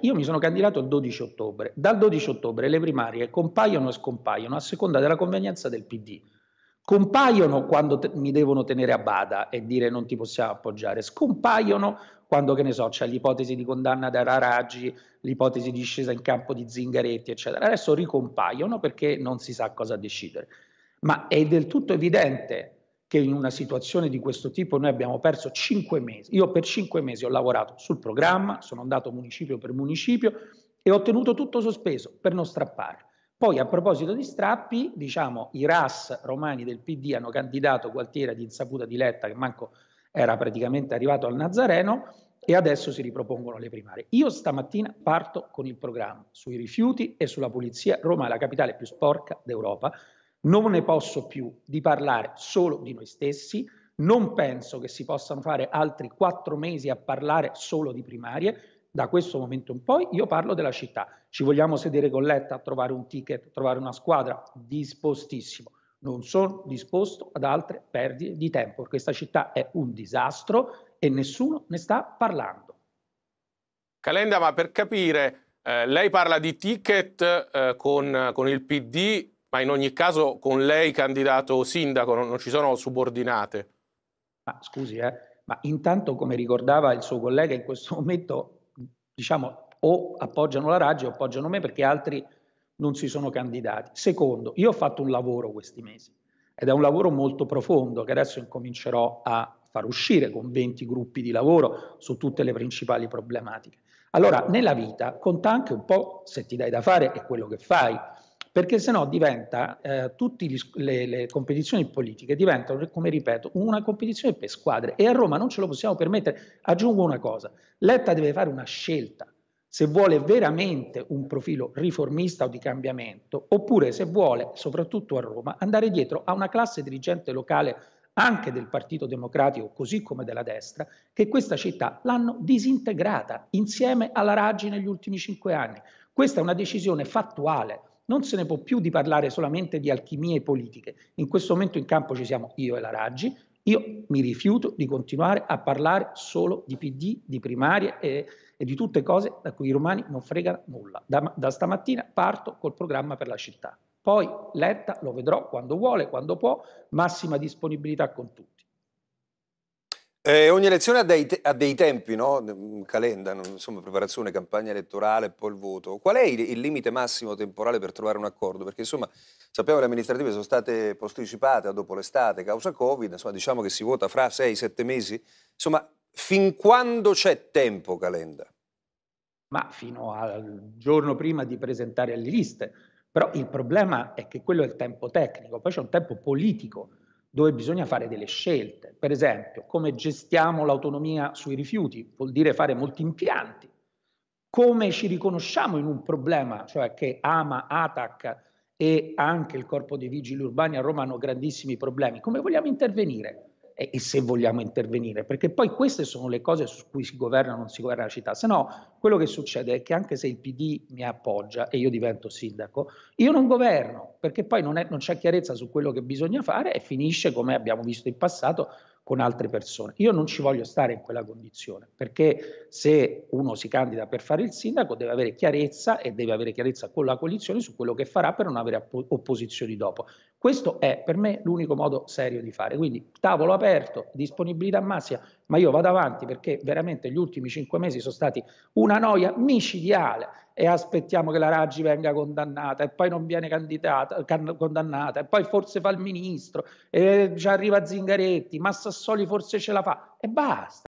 Io mi sono candidato il 12 ottobre. Dal 12 ottobre le primarie compaiono e scompaiono a seconda della convenienza del PD. Compaiono quando te- mi devono tenere a bada e dire non ti possiamo appoggiare, scompaiono quando, che ne so, c'è l'ipotesi di condanna da Raraggi, l'ipotesi di scesa in campo di Zingaretti, eccetera. Adesso ricompaiono perché non si sa cosa decidere. Ma è del tutto evidente che in una situazione di questo tipo noi abbiamo perso cinque mesi. Io per cinque mesi ho lavorato sul programma, sono andato municipio per municipio e ho tenuto tutto sospeso per non strappare. Poi a proposito di strappi, diciamo, i RAS romani del PD hanno candidato Gualtiera di insaputa diletta che manco era praticamente arrivato al Nazareno e adesso si ripropongono le primarie. Io stamattina parto con il programma sui rifiuti e sulla pulizia. Roma è la capitale più sporca d'Europa. Non ne posso più di parlare solo di noi stessi, non penso che si possano fare altri quattro mesi a parlare solo di primarie, da questo momento in poi io parlo della città. Ci vogliamo sedere con Letta a trovare un ticket, a trovare una squadra? Dispostissimo. Non sono disposto ad altre perdite di tempo. Questa città è un disastro e nessuno ne sta parlando. Calenda, ma per capire, eh, lei parla di ticket eh, con, con il PD ma in ogni caso con lei candidato sindaco non, ci sono subordinate. Ma scusi, eh, ma intanto come ricordava il suo collega in questo momento, diciamo, o appoggiano la Raggi o appoggiano me perché altri non si sono candidati. Secondo, io ho fatto un lavoro questi mesi ed è un lavoro molto profondo che adesso incomincerò a far uscire con 20 gruppi di lavoro su tutte le principali problematiche. Allora, nella vita conta anche un po' se ti dai da fare e quello che fai perché sennò diventa eh, tutte le, le, competizioni politiche diventano, come ripeto, una competizione per squadre e a Roma non ce lo possiamo permettere. Aggiungo una cosa, Letta deve fare una scelta, se vuole veramente un profilo riformista o di cambiamento, oppure se vuole, soprattutto a Roma, andare dietro a una classe dirigente locale anche del Partito Democratico, così come della destra, che questa città l'hanno disintegrata insieme alla Raggi negli ultimi cinque anni. Questa è una decisione fattuale, non se ne può più di parlare solamente di alchimie politiche. In questo momento in campo ci siamo io e la Raggi. Io mi rifiuto di continuare a parlare solo di PD, di primarie e, e di tutte cose da cui i romani non fregano nulla. Da, da stamattina parto col programma per la città. Poi Letta lo vedrò quando vuole, quando può, massima disponibilità con tutti. Eh, ogni elezione ha dei, te- ha dei tempi, no? Calenda, insomma, preparazione, campagna elettorale, poi il voto. Qual è il, il, limite massimo temporale per trovare un accordo? Perché, insomma, sappiamo che le amministrative sono state posticipate dopo l'estate causa Covid, insomma, diciamo che si vota fra 6-7 mesi. Insomma, fin quando c'è tempo, Calenda? Ma fino al giorno prima di presentare le liste. Però il problema è che quello è il tempo tecnico, poi c'è un tempo politico dove bisogna fare delle scelte. Per esempio, come gestiamo l'autonomia sui rifiuti? Vuol dire fare molti impianti. Come ci riconosciamo in un problema, cioè che AMA, ATAC e anche il Corpo dei Vigili Urbani a Roma hanno grandissimi problemi? Come vogliamo intervenire? e, e, se vogliamo intervenire, perché poi queste sono le cose su cui si governa o non si governa la città, se no quello che succede è che anche se il PD mi appoggia e io divento sindaco, io non governo, perché poi non, è, non c'è chiarezza su quello che bisogna fare e finisce come abbiamo visto in passato con altre persone. Io non ci voglio stare in quella condizione, perché se uno si candida per fare il sindaco deve avere chiarezza e deve avere chiarezza con la coalizione su quello che farà per non avere opposizioni dopo. Questo è per me l'unico modo serio di fare. Quindi tavolo aperto, disponibilità massima, ma io vado avanti perché veramente gli ultimi cinque mesi sono stati una noia micidiale e aspettiamo che la Raggi venga condannata e poi non viene candidata, can, condannata e poi forse fa il ministro e già eh, arriva Zingaretti, ma Sassoli forse ce la fa e basta.